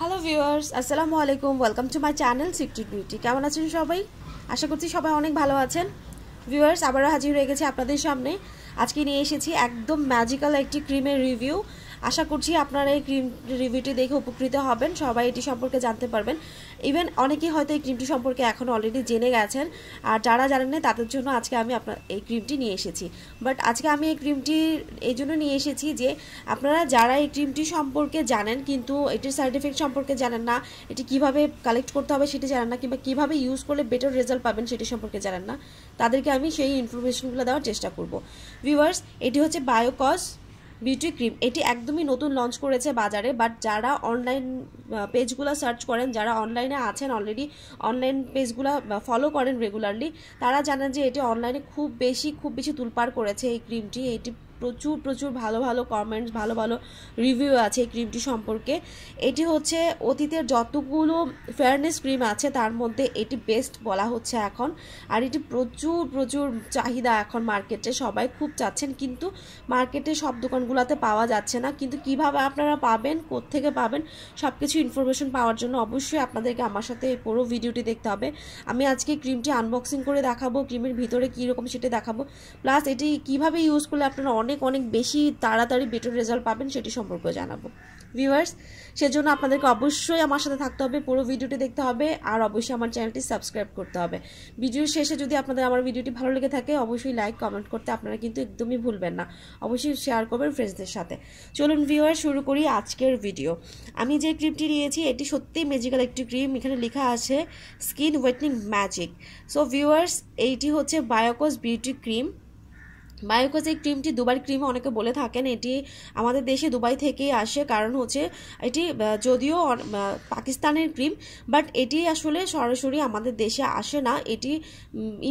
hello viewers আসসালামু আলাইকুম welcome to my channel সিক্টি বিউটি কেমন আছেন সবাই আশা করছি সবাই অনেক ভালো আছেন ভিউয়ার্স আবারও হাজির হয়ে গেছি আপনাদের সামনে আজকে নিয়ে এসেছি একদম ম্যাজিক্যাল একটি ক্রিমের রিভিউ আশা করছি আপনারা এই ক্রিম রিভিউটি দেখে উপকৃত হবেন সবাই এটি সম্পর্কে জানতে পারবেন ইভেন অনেকেই হয়তো এই ক্রিমটি সম্পর্কে এখন অলরেডি জেনে গেছেন আর যারা জানেন না তাদের জন্য আজকে আমি আপনার এই ক্রিমটি নিয়ে এসেছি বাট আজকে আমি এই ক্রিমটি এই জন্য নিয়ে এসেছি যে আপনারা যারা এই ক্রিমটি সম্পর্কে জানেন কিন্তু এটির সাইড এফেক্ট সম্পর্কে জানেন না এটি কিভাবে কালেক্ট করতে হবে সেটি জানেন না কিংবা কীভাবে ইউজ করলে বেটার রেজাল্ট পাবেন সেটি সম্পর্কে জানেন না তাদেরকে আমি সেই ইনফরমেশনগুলো দেওয়ার চেষ্টা করব ভিউয়ার্স এটি হচ্ছে বায়োকস বিউটি ক্রিম এটি একদমই নতুন লঞ্চ করেছে বাজারে বাট যারা অনলাইন পেজগুলো সার্চ করেন যারা অনলাইনে আছেন অলরেডি অনলাইন পেজগুলো ফলো করেন রেগুলারলি তারা জানেন যে এটি অনলাইনে খুব বেশি খুব বেশি তুলপার করেছে এই ক্রিমটি এটি প্রচুর প্রচুর ভালো ভালো কমেন্টস ভালো ভালো রিভিউ আছে এই ক্রিমটি সম্পর্কে এটি হচ্ছে অতীতের যতগুলো ফেয়ারনেস ক্রিম আছে তার মধ্যে এটি বেস্ট বলা হচ্ছে এখন আর এটি প্রচুর প্রচুর চাহিদা এখন মার্কেটে সবাই খুব চাচ্ছেন কিন্তু মার্কেটে সব দোকানগুলোতে পাওয়া যাচ্ছে না কিন্তু কিভাবে আপনারা পাবেন কোত্থেকে পাবেন সব কিছু ইনফরমেশন পাওয়ার জন্য অবশ্যই আপনাদেরকে আমার সাথে এই পুরো ভিডিওটি দেখতে হবে আমি আজকে ক্রিমটি আনবক্সিং করে দেখাবো ক্রিমের ভিতরে কীরকম সেটা দেখাবো প্লাস এটি কিভাবে ইউজ করলে আপনারা অনেক অনেক অনেক বেশি তাড়াতাড়ি বেটার রেজাল্ট পাবেন সেটি সম্পর্কে জানাবো ভিউয়ার্স সেজন্য আপনাদেরকে অবশ্যই আমার সাথে থাকতে হবে পুরো ভিডিওটি দেখতে হবে আর অবশ্যই আমার চ্যানেলটি সাবস্ক্রাইব করতে হবে ভিডিওর শেষে যদি আপনাদের আমার ভিডিওটি ভালো লেগে থাকে অবশ্যই লাইক কমেন্ট করতে আপনারা কিন্তু একদমই ভুলবেন না অবশ্যই শেয়ার করবেন ফ্রেন্ডসদের সাথে চলুন ভিউয়ার শুরু করি আজকের ভিডিও আমি যে ক্রিমটি নিয়েছি এটি সত্যি ম্যাজিক্যাল একটি ক্রিম এখানে লেখা আছে skin whitening magic so viewers এইটি হচ্ছে বায়োকস বিউটি ক্রিম বায়োকোজিক ক্রিমটি দুবাই ক্রিম অনেকে বলে থাকেন এটি আমাদের দেশে দুবাই থেকেই আসে কারণ হচ্ছে এটি যদিও পাকিস্তানের ক্রিম বাট এটি আসলে সরাসরি আমাদের দেশে আসে না এটি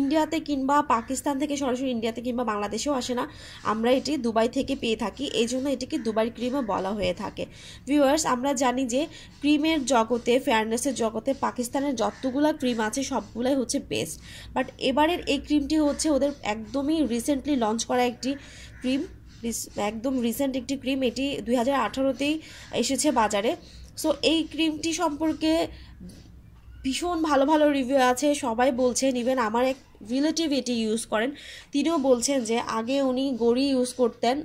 ইন্ডিয়াতে কিংবা পাকিস্তান থেকে সরাসরি ইন্ডিয়াতে কিংবা বাংলাদেশেও আসে না আমরা এটি দুবাই থেকে পেয়ে থাকি এই জন্য এটিকে দুবাই ক্রিমও বলা হয়ে থাকে ভিউয়ার্স আমরা জানি যে ক্রিমের জগতে ফেয়ারনেসের জগতে পাকিস্তানের যতগুলো ক্রিম আছে সবগুলাই হচ্ছে বেস্ট বাট এবারের এই ক্রিমটি হচ্ছে ওদের একদমই রিসেন্টলি লঞ্চ করা একটি ক্রিম একদম রিসেন্ট একটি ক্রিম এটি দুই হাজার এসেছে বাজারে সো এই ক্রিমটি সম্পর্কে ভীষণ ভালো ভালো রিভিউ আছে সবাই বলছেন ইভেন আমার এক রিলেটিভ এটি ইউজ করেন তিনিও বলছেন যে আগে উনি গড়ি ইউজ করতেন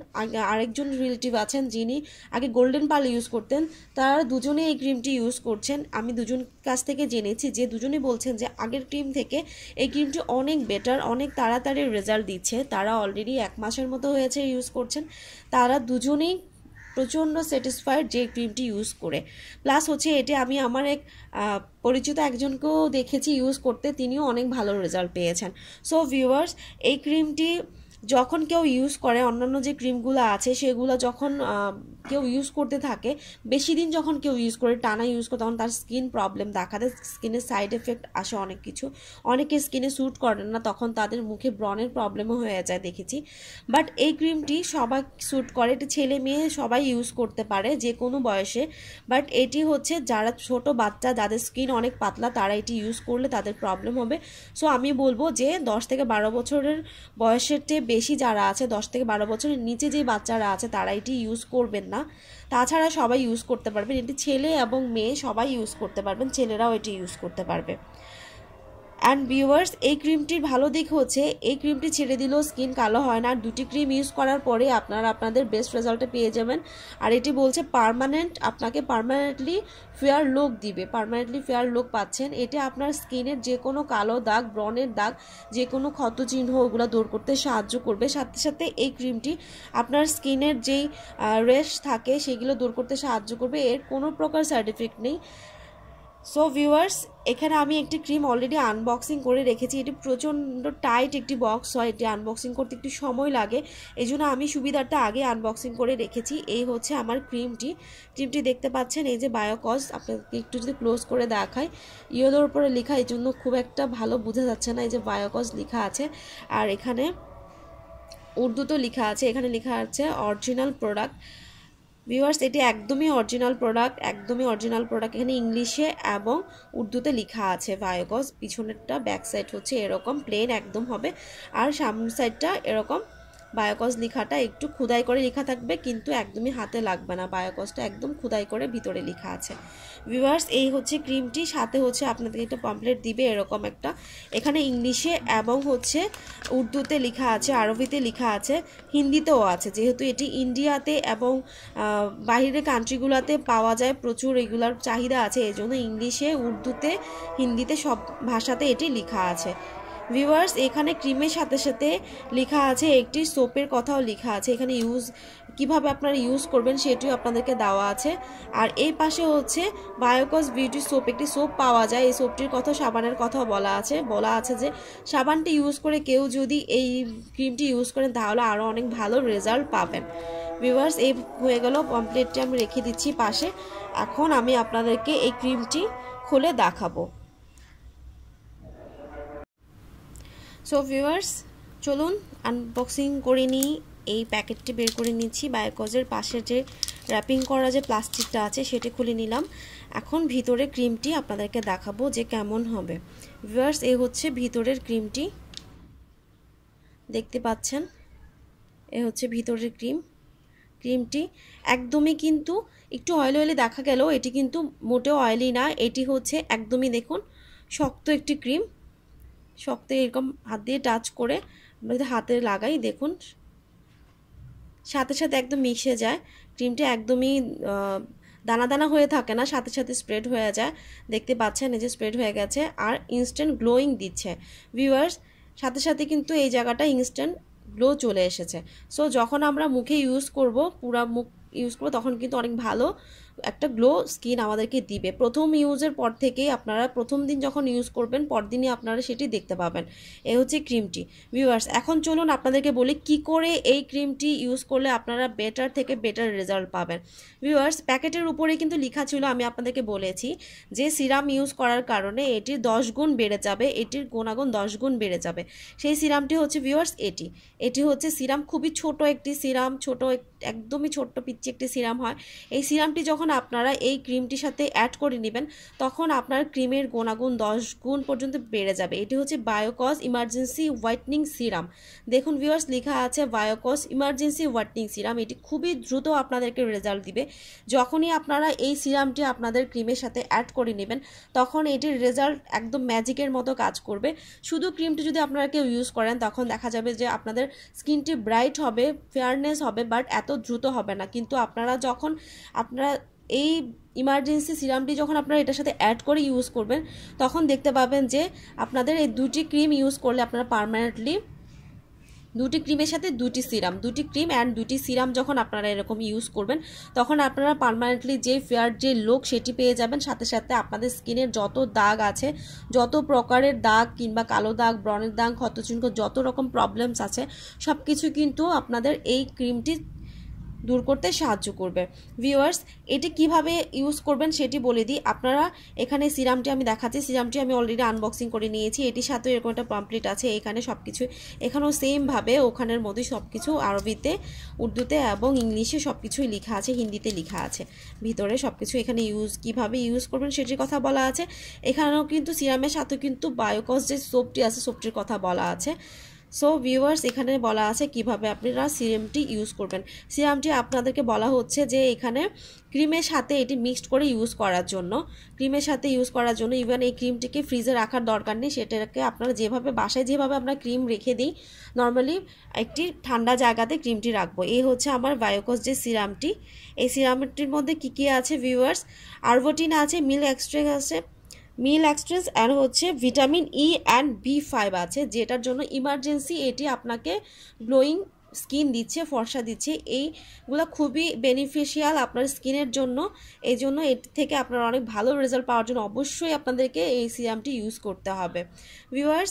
আরেকজন রিলেটিভ আছেন যিনি আগে গোল্ডেন পাল ইউজ করতেন তারা দুজনে এই ক্রিমটি ইউজ করছেন আমি দুজন কাছ থেকে জেনেছি যে দুজনে বলছেন যে আগের ক্রিম থেকে এই ক্রিমটি অনেক বেটার অনেক তাড়াতাড়ি রেজাল্ট দিচ্ছে তারা অলরেডি এক মাসের মতো হয়েছে ইউজ করছেন তারা দুজনেই প্রচণ্ড স্যাটিসফাইড যে ক্রিমটি ইউজ করে প্লাস হচ্ছে এটি আমি আমার এক পরিচিত একজনকেও দেখেছি ইউজ করতে তিনিও অনেক ভালো রেজাল্ট পেয়েছেন সো ভিউয়ার্স এই ক্রিমটি যখন কেউ ইউজ করে অন্যান্য যে ক্রিমগুলো আছে সেগুলো যখন কেউ ইউজ করতে থাকে বেশি দিন যখন কেউ ইউজ করে টানা ইউজ করে তখন তার স্কিন প্রবলেম দেখা দেয় স্কিনের সাইড এফেক্ট আসে অনেক কিছু অনেকে স্কিনে স্যুট করে না তখন তাদের মুখে ব্রণের প্রবলেমও হয়ে যায় দেখেছি বাট এই ক্রিমটি সবাই স্যুট করে এটি ছেলে মেয়ে সবাই ইউজ করতে পারে যে কোনো বয়সে বাট এটি হচ্ছে যারা ছোট বাচ্চা যাদের স্কিন অনেক পাতলা তারা এটি ইউজ করলে তাদের প্রবলেম হবে সো আমি বলবো যে দশ থেকে বারো বছরের বয়সের চেয়ে বেশি যারা আছে দশ থেকে বারো বছরের নিচে যে বাচ্চারা আছে তারা এটি ইউজ করবেন না তাছাড়া সবাই ইউজ করতে পারবেন এটি ছেলে এবং মেয়ে সবাই ইউজ করতে পারবেন ছেলেরাও এটি ইউজ করতে পারবে অ্যান্ড ভিউয়ার্স এই ক্রিমটির ভালো দিক হচ্ছে এই ক্রিমটি ছেড়ে দিলেও স্কিন কালো হয় না আর দুটি ক্রিম ইউজ করার পরে আপনারা আপনাদের বেস্ট রেজাল্টে পেয়ে যাবেন আর এটি বলছে পারমানেন্ট আপনাকে পারমানেন্টলি ফেয়ার লুক দিবে পারমানেন্টলি ফেয়ার লুক পাচ্ছেন এটি আপনার স্কিনের যে কোনো কালো দাগ ব্রনের দাগ যে কোনো ক্ষত চিহ্ন ওগুলো দূর করতে সাহায্য করবে সাথে সাথে এই ক্রিমটি আপনার স্কিনের যেই রেশ থাকে সেগুলো দূর করতে সাহায্য করবে এর কোনো প্রকার সাইড এফেক্ট নেই সো ভিউয়ার্স এখানে আমি একটি ক্রিম অলরেডি আনবক্সিং করে রেখেছি এটি প্রচণ্ড টাইট একটি বক্স হয় এটি আনবক্সিং করতে একটু সময় লাগে এই জন্য আমি সুবিধাটা আগে আনবক্সিং করে রেখেছি এই হচ্ছে আমার ক্রিমটি ক্রিমটি দেখতে পাচ্ছেন এই যে বায়োকজ আপনাকে একটু যদি ক্লোজ করে দেখায় ইয়েলোর উপরে লেখা এই জন্য খুব একটা ভালো বোঝা যাচ্ছে না এই যে বায়োকজ লেখা আছে আর এখানে উর্দুতেও লেখা আছে এখানে লেখা আছে অরিজিনাল প্রোডাক্ট ভিউয়ার্স এটি একদমই অরিজিনাল প্রোডাক্ট একদমই অরিজিনাল প্রোডাক্ট এখানে ইংলিশে এবং উর্দুতে লেখা আছে ভায়োগস পিছনেরটা ব্যাক সাইড হচ্ছে এরকম প্লেন একদম হবে আর সামনের সাইডটা এরকম বায়োকস লেখাটা একটু খুদাই করে লেখা থাকবে কিন্তু একদমই হাতে লাগবে না বায়োকসটা একদম খুদাই করে ভিতরে লেখা আছে ভিউয়ার্স এই হচ্ছে ক্রিমটি সাথে হচ্ছে আপনাদেরকে একটা পাম্পলেট দিবে এরকম একটা এখানে ইংলিশে এবং হচ্ছে উর্দুতে লেখা আছে আরবিতে লেখা আছে হিন্দিতেও আছে যেহেতু এটি ইন্ডিয়াতে এবং বাইরের কান্ট্রিগুলোতে পাওয়া যায় প্রচুর এগুলার চাহিদা আছে এজন্য ইংলিশে উর্দুতে হিন্দিতে সব ভাষাতে এটি লেখা আছে ভিউয়ার্স এখানে ক্রিমের সাথে সাথে লেখা আছে একটি সোপের কথাও লেখা আছে এখানে ইউজ কিভাবে আপনারা ইউজ করবেন সেটিও আপনাদেরকে দেওয়া আছে আর এই পাশে হচ্ছে বায়োকস বিউটি সোপ একটি সোপ পাওয়া যায় এই সোপটির কথা সাবানের কথাও বলা আছে বলা আছে যে সাবানটি ইউজ করে কেউ যদি এই ক্রিমটি ইউজ করেন তাহলে আরও অনেক ভালো রেজাল্ট পাবেন ভিউয়ার্স এই হয়ে গেল কমপ্লিটটি আমি রেখে দিচ্ছি পাশে এখন আমি আপনাদেরকে এই ক্রিমটি খুলে দেখাবো সো ভিউয়ার্স চলুন আনবক্সিং করে নিই এই প্যাকেটটি বের করে নিচ্ছি বায়োকজের পাশে যে র্যাপিং করা যে প্লাস্টিকটা আছে সেটি খুলে নিলাম এখন ভিতরে ক্রিমটি আপনাদেরকে দেখাবো যে কেমন হবে ভিউয়ার্স এ হচ্ছে ভিতরের ক্রিমটি দেখতে পাচ্ছেন এ হচ্ছে ভিতরের ক্রিম ক্রিমটি একদমই কিন্তু একটু অয়েল অয়েলি দেখা গেল এটি কিন্তু মোটেও অয়েলি না এটি হচ্ছে একদমই দেখুন শক্ত একটি ক্রিম শক্ত এরকম হাত দিয়ে টাচ করে আমরা যদি হাতে লাগাই দেখুন সাথে সাথে একদম মিশে যায় ক্রিমটা একদমই দানা দানা হয়ে থাকে না সাথে সাথে স্প্রেড হয়ে যায় দেখতে পাচ্ছেন এই যে স্প্রেড হয়ে গেছে আর ইনস্ট্যান্ট গ্লোয়িং দিচ্ছে ভিউয়ার্স সাথে সাথে কিন্তু এই জায়গাটা ইনস্ট্যান্ট গ্লো চলে এসেছে সো যখন আমরা মুখে ইউজ করব পুরা মুখ ইউজ করবো তখন কিন্তু অনেক ভালো একটা গ্লো স্কিন আমাদেরকে দিবে প্রথম ইউজের পর থেকেই আপনারা প্রথম দিন যখন ইউজ করবেন পরদিনই আপনারা সেটি দেখতে পাবেন এ হচ্ছে ক্রিমটি ভিউয়ার্স এখন চলুন আপনাদেরকে বলি কি করে এই ক্রিমটি ইউজ করলে আপনারা বেটার থেকে বেটার রেজাল্ট পাবেন ভিউয়ার্স প্যাকেটের উপরে কিন্তু লেখা ছিল আমি আপনাদেরকে বলেছি যে সিরাম ইউজ করার কারণে এটির দশ গুণ বেড়ে যাবে এটির গুণাগুণ দশ গুণ বেড়ে যাবে সেই সিরামটি হচ্ছে ভিউয়ার্স এটি এটি হচ্ছে সিরাম খুবই ছোট একটি সিরাম ছোট একদমই ছোট্ট পিচ্ছি একটি সিরাম হয় এই সিরামটি যখন আপনারা এই ক্রিমটির সাথে অ্যাড করে নেবেন তখন আপনার ক্রিমের গোনাগুণ দশ গুণ পর্যন্ত বেড়ে যাবে এটি হচ্ছে বায়োকস ইমার্জেন্সি হোয়াইটনিং সিরাম দেখুন ভিউয়ার্স লেখা আছে বায়োকস ইমার্জেন্সি হোয়াইটনিং সিরাম এটি খুবই দ্রুত আপনাদেরকে রেজাল্ট দিবে যখনই আপনারা এই সিরামটি আপনাদের ক্রিমের সাথে অ্যাড করে নেবেন তখন এটির রেজাল্ট একদম ম্যাজিকের মতো কাজ করবে শুধু ক্রিমটি যদি আপনারা কেউ ইউজ করেন তখন দেখা যাবে যে আপনাদের স্কিনটি ব্রাইট হবে ফেয়ারনেস হবে বাট এত দ্রুত হবে না কিন্তু আপনারা যখন আপনারা এই ইমার্জেন্সি সিরামটি যখন আপনারা এটার সাথে অ্যাড করে ইউজ করবেন তখন দেখতে পাবেন যে আপনাদের এই দুটি ক্রিম ইউজ করলে আপনারা পারমানেন্টলি দুটি ক্রিমের সাথে দুটি সিরাম দুটি ক্রিম অ্যান্ড দুটি সিরাম যখন আপনারা এরকম ইউজ করবেন তখন আপনারা পারমানেন্টলি যে ফেয়ার যে লোক সেটি পেয়ে যাবেন সাথে সাথে আপনাদের স্কিনের যত দাগ আছে যত প্রকারের দাগ কিংবা কালো দাগ ব্রণের দাগ ক্ষতচিহ্ন যত রকম প্রবলেমস আছে সব কিছু কিন্তু আপনাদের এই ক্রিমটি দূর করতে সাহায্য করবে ভিউয়ার্স এটি কিভাবে ইউজ করবেন সেটি বলে দিই আপনারা এখানে সিরামটি আমি দেখাচ্ছি সিরামটি আমি অলরেডি আনবক্সিং করে নিয়েছি এটির সাথে এরকম একটা পাম্পলেট আছে এখানে সব কিছু এখানেও সেমভাবে ওখানের মধ্যে সব কিছু আরবিতে উর্দুতে এবং ইংলিশে সব কিছুই লেখা আছে হিন্দিতে লেখা আছে ভিতরে সব কিছু এখানে ইউজ কিভাবে ইউজ করবেন সেটির কথা বলা আছে এখানেও কিন্তু সিরামের সাথে কিন্তু বায়োকস যে সোপটি আছে সোপটির কথা বলা আছে সো ভিউয়ার্স এখানে বলা আছে কিভাবে আপনারা সিরামটি ইউজ করবেন সিরামটি আপনাদেরকে বলা হচ্ছে যে এখানে ক্রিমের সাথে এটি মিক্সড করে ইউজ করার জন্য ক্রিমের সাথে ইউজ করার জন্য ইভেন এই ক্রিমটিকে ফ্রিজে রাখার দরকার নেই সেটাকে আপনারা যেভাবে বাসায় যেভাবে আমরা ক্রিম রেখে দিই নর্মালি একটি ঠান্ডা জায়গাতে ক্রিমটি রাখবো এই হচ্ছে আমার বায়োকস যে সিরামটি এই সিরামটির মধ্যে কি কি আছে ভিউয়ার্স আরভোটিন আছে মিল এক্সট্রেক আছে মিল ল্যাক্সট্রেন্স অ্যান্ড হচ্ছে vitamin E and B five আছে যেটার জন্য ইমার্জেন্সি এটি আপনাকে গ্লোয়িং স্কিন দিচ্ছে ফর্সা দিচ্ছে এইগুলো খুবই বেনিফিশিয়াল আপনার স্কিনের জন্য এই জন্য এটি থেকে আপনার অনেক ভালো রেজাল্ট পাওয়ার জন্য অবশ্যই আপনাদেরকে এই সিরামটি ইউজ করতে হবে ভিওয়ার্স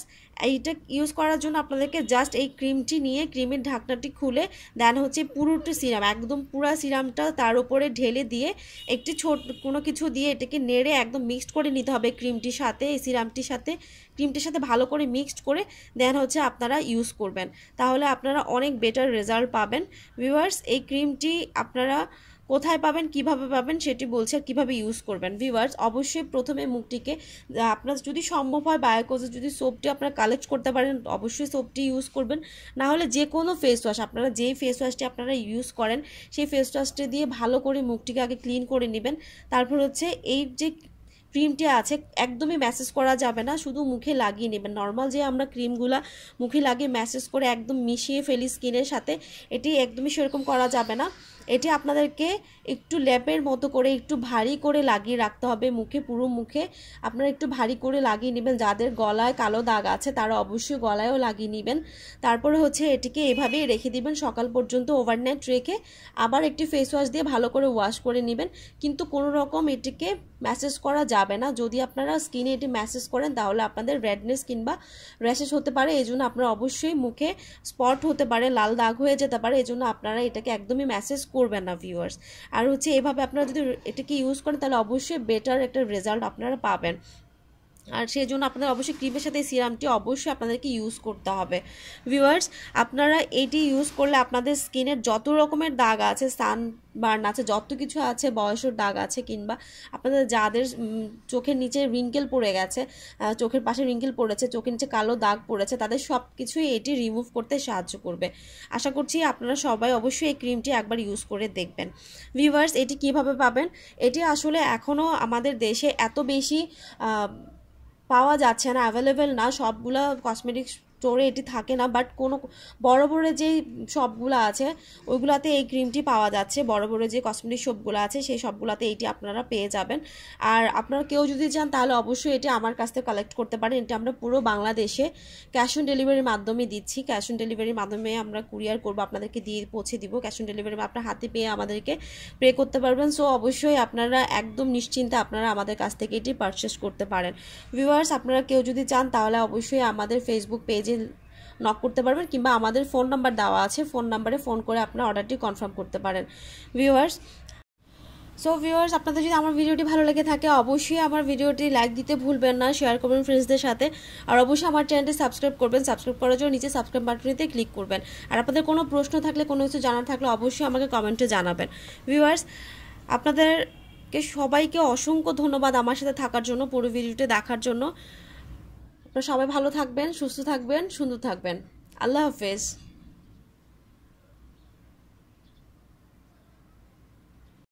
এইটা ইউজ করার জন্য আপনাদেরকে জাস্ট এই ক্রিমটি নিয়ে ক্রিমের ঢাকনাটি খুলে দেন হচ্ছে পুরোটা সিরাম একদম পুরো সিরামটা তার উপরে ঢেলে দিয়ে একটি ছোট কোনো কিছু দিয়ে এটাকে নেড়ে একদম মিক্সড করে নিতে হবে ক্রিমটির সাথে এই সিরামটির সাথে ক্রিমটির সাথে ভালো করে মিক্সড করে দেন হচ্ছে আপনারা ইউজ করবেন তাহলে আপনারা অনেক বেটার রেজাল্ট পাবেন ভিউয়ার্স এই ক্রিমটি আপনারা কোথায় পাবেন কিভাবে পাবেন সেটি বলছে আর কীভাবে ইউজ করবেন ভিউয়ার্স অবশ্যই প্রথমে মুখটিকে আপনার যদি সম্ভব হয় বায়োকোজের যদি সোপটি আপনারা কালেক্ট করতে পারেন অবশ্যই সোপটি ইউজ করবেন না হলে যে কোনো ফেস ওয়াশ আপনারা যেই ফেস ওয়াশটি আপনারা ইউজ করেন সেই ফেস ওয়াশটি দিয়ে ভালো করে মুখটিকে আগে ক্লিন করে নেবেন তারপর হচ্ছে এই যে ক্রিমটি আছে একদমই ম্যাসেজ করা যাবে না শুধু মুখে লাগিয়ে নেবেন নর্মাল যে আমরা ক্রিমগুলা মুখে লাগিয়ে ম্যাসেজ করে একদম মিশিয়ে ফেলি স্কিনের সাথে এটি একদমই সেরকম করা যাবে না এটি আপনাদেরকে একটু ল্যাপের মতো করে একটু ভারী করে লাগিয়ে রাখতে হবে মুখে পুরো মুখে আপনারা একটু ভারী করে লাগিয়ে নেবেন যাদের গলায় কালো দাগ আছে তারা অবশ্যই গলায়ও লাগিয়ে নেবেন তারপরে হচ্ছে এটিকে এভাবেই রেখে দিবেন সকাল পর্যন্ত ওভারনাইট রেখে আবার একটি ফেস ওয়াশ দিয়ে ভালো করে ওয়াশ করে নেবেন কিন্তু কোনো রকম এটিকে ম্যাসেজ করা যাবে না যদি আপনারা স্কিনে এটি ম্যাসেজ করেন তাহলে আপনাদের রেডনেস কিংবা র্যাশেস হতে পারে এই জন্য আপনারা অবশ্যই মুখে স্পট হতে পারে লাল দাগ হয়ে যেতে পারে এই জন্য আপনারা এটাকে একদমই ম্যাসেজ করবেন না ভিউয়ার্স আর হচ্ছে এভাবে আপনারা যদি এটাকে ইউজ করেন তাহলে অবশ্যই বেটার একটা রেজাল্ট আপনারা পাবেন আর সেই জন্য আপনাদের অবশ্যই ক্রিমের সাথে এই সিরামটি অবশ্যই আপনাদেরকে ইউজ করতে হবে ভিউয়ার্স আপনারা এটি ইউজ করলে আপনাদের স্কিনের যত রকমের দাগ আছে সান বার্ন আছে যত কিছু আছে বয়সের দাগ আছে কিংবা আপনাদের যাদের চোখের নিচে রিঙ্কেল পড়ে গেছে চোখের পাশে রিঙ্কেল পড়েছে চোখের নিচে কালো দাগ পড়েছে তাদের সব কিছুই এটি রিমুভ করতে সাহায্য করবে আশা করছি আপনারা সবাই অবশ্যই এই ক্রিমটি একবার ইউজ করে দেখবেন ভিউয়ার্স এটি কিভাবে পাবেন এটি আসলে এখনও আমাদের দেশে এত বেশি পাওয়া যাচ্ছে না অ্যাভেলেবেল না সবগুলো কসমেটিক্স স্টোরে এটি থাকে না বাট কোনো বড় বড় যে শপগুলো আছে ওইগুলাতে এই ক্রিমটি পাওয়া যাচ্ছে বড় বড় যে কসমেটিক শপগুলো আছে সেই সবগুলোতে এটি আপনারা পেয়ে যাবেন আর আপনারা কেউ যদি চান তাহলে অবশ্যই এটি আমার কাছ থেকে কালেক্ট করতে পারেন এটি আমরা পুরো বাংলাদেশে ক্যাশ অন ডেলিভারির মাধ্যমে দিচ্ছি ক্যাশ অন ডেলিভারির মাধ্যমে আমরা কুরিয়ার করবো আপনাদেরকে দিয়ে পৌঁছে দিব ক্যাশ অন ডেলিভারি আপনার হাতে পেয়ে আমাদেরকে পে করতে পারবেন সো অবশ্যই আপনারা একদম নিশ্চিন্তে আপনারা আমাদের কাছ থেকে এটি পারচেস করতে পারেন ভিউয়ার্স আপনারা কেউ যদি চান তাহলে অবশ্যই আমাদের ফেসবুক পেজ পেজে নক করতে পারবেন কিংবা আমাদের ফোন নাম্বার দেওয়া আছে ফোন নাম্বারে ফোন করে আপনার অর্ডারটি কনফার্ম করতে পারেন ভিউয়ার্স সো ভিউয়ার্স আপনাদের যদি আমার ভিডিওটি ভালো লেগে থাকে অবশ্যই আমার ভিডিওটি লাইক দিতে ভুলবেন না শেয়ার করবেন ফ্রেন্ডসদের সাথে আর অবশ্যই আমার চ্যানেলটি সাবস্ক্রাইব করবেন সাবস্ক্রাইব করার জন্য নিচে সাবস্ক্রাইব বাটনটিতে ক্লিক করবেন আর আপনাদের কোনো প্রশ্ন থাকলে কোনো কিছু জানার থাকলে অবশ্যই আমাকে কমেন্টে জানাবেন ভিউয়ার্স আপনাদেরকে সবাইকে অসংখ্য ধন্যবাদ আমার সাথে থাকার জন্য পুরো ভিডিওটি দেখার জন্য সবাই ভালো থাকবেন সুস্থ থাকবেন সুন্দর থাকবেন আল্লাহ হাফেজ